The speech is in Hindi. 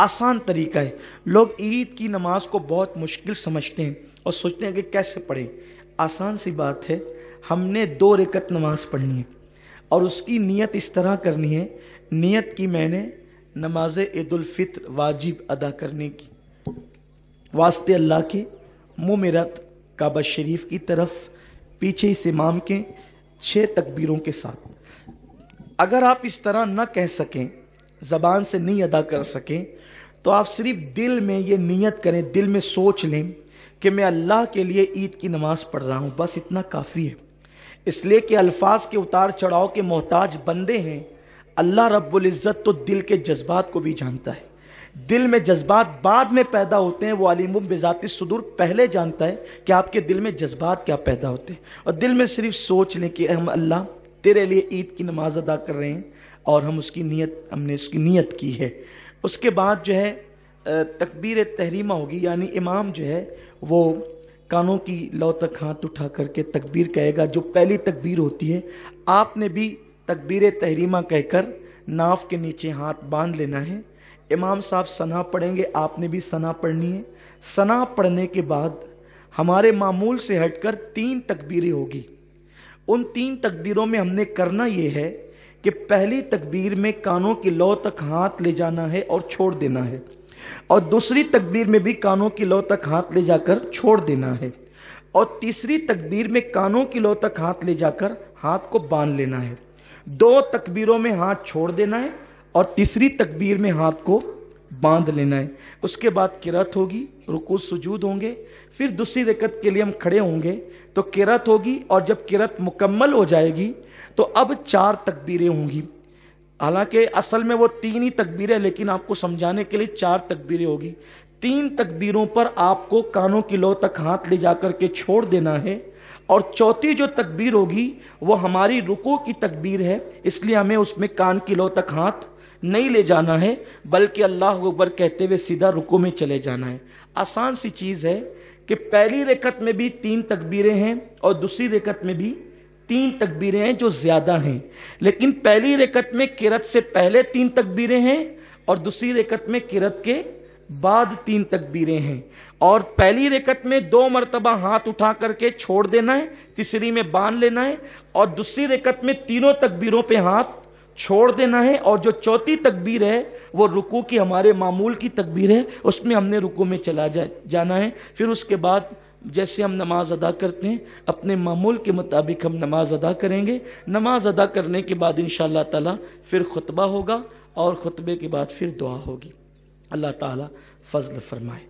आसान तरीका है लोग ईद की नमाज को बहुत मुश्किल समझते हैं और सोचते हैं कि कैसे पढ़ें आसान सी बात है हमने दो रिकत नमाज पढ़नी है और उसकी नियत इस तरह करनी है नियत की मैंने नमाज ईदालफ़ित्र वाजिब अदा करने की वास्ते अल्लाह के मुँह मेरत काबा शरीफ की तरफ पीछे इस इमाम के छः तकबीरों के साथ अगर आप इस तरह न कह सकें ज़बान से नहीं अदा कर सकें तो आप सिर्फ दिल में ये नियत करें दिल में सोच लें कि मैं अल्लाह के लिए ईद की नमाज़ पढ़ रहा हूँ बस इतना काफ़ी है इसलिए कि अल्फाज के उतार चढ़ाव के मोहताज बंदे हैं अल्लाह रब्ज़त तो दिल के जज्बात को भी जानता है दिल में जज्बात बाद में पैदा होते हैं वो अलीम बेजाती सदूर पहले जानता है कि आपके दिल में जज्बात क्या पैदा होते हैं और दिल में सिर्फ सोच लें कि हम अल्लाह तेरे लिए ईद की नमाज़ अदा कर रहे हैं और हम उसकी नीयत हमने उसकी नीयत की है उसके बाद जो है तकबीर तहरीमा होगी यानी इमाम जो है वो कानों की लौ तक हाथ उठा करके तकबीर कहेगा जो पहली तकबीर होती है आपने भी तकबीर तहरीमा कहकर नाव के नीचे हाथ बांध लेना है इमाम साहब सना पढ़ेंगे आपने भी सना पढ़नी है सना पढ़ने के बाद हमारे मामूल से हटकर तीन तकबीरें होगी उन तीन तकबीरों में हमने करना ये है कि पहली तकबीर में कानों की लौ तक हाथ ले जाना है और छोड़ देना है और दूसरी तकबीर में भी कानों की लौ तक हाथ ले जाकर छोड़ देना है और तीसरी तकबीर में कानों की लौ तक हाथ ले जाकर हाथ को बांध लेना है दो तकबीरों में हाथ छोड़ देना है और तीसरी तकबीर में हाथ को बांध लेना है उसके बाद किरत होगी रुकू सुजूद होंगे फिर दूसरी रकत के लिए हम खड़े होंगे तो किरत होगी और जब किरत मुकम्मल हो जाएगी तो अब चार तकबीरें होंगी हालांकि असल में वो तीन ही तकबीरें लेकिन आपको समझाने के लिए चार तकबीरें होगी तीन तकबीरों पर आपको कानों की लो तक हाथ ले जाकर के छोड़ देना है और चौथी जो तकबीर होगी वो हमारी रुको की तकबीर है इसलिए हमें उसमें कान की लो तक हाथ नहीं ले जाना है बल्कि अल्लाह अकबर कहते हुए सीधा रुको में चले जाना है आसान सी चीज़ है कि पहली रेकत में भी तीन तकबीरें हैं और दूसरी रेकत में भी तीन तकबीरें हैं जो ज्यादा हैं लेकिन पहली रेकत में किरत से पहले तीन तकबीरें हैं और दूसरी रेकत में किरत के बाद तीन तकबीरें हैं और पहली रेकत में दो मरतबा हाथ उठा करके छोड़ देना है तीसरी में बांध लेना है और दूसरी रेकत में तीनों तकबीरों पे हाथ छोड़ देना है और जो चौथी तकबीर है वो रुकू की हमारे मामूल की तकबीर है उसमें हमने रुकू में चला जा, जाना है फिर उसके बाद जैसे हम नमाज अदा करते हैं अपने मामूल के मुताबिक हम नमाज अदा करेंगे नमाज अदा करने के बाद इन शाह फिर खुतबा होगा और ख़ुतबे के बाद फिर दुआ होगी अल्लाह ताला फजल फरमाए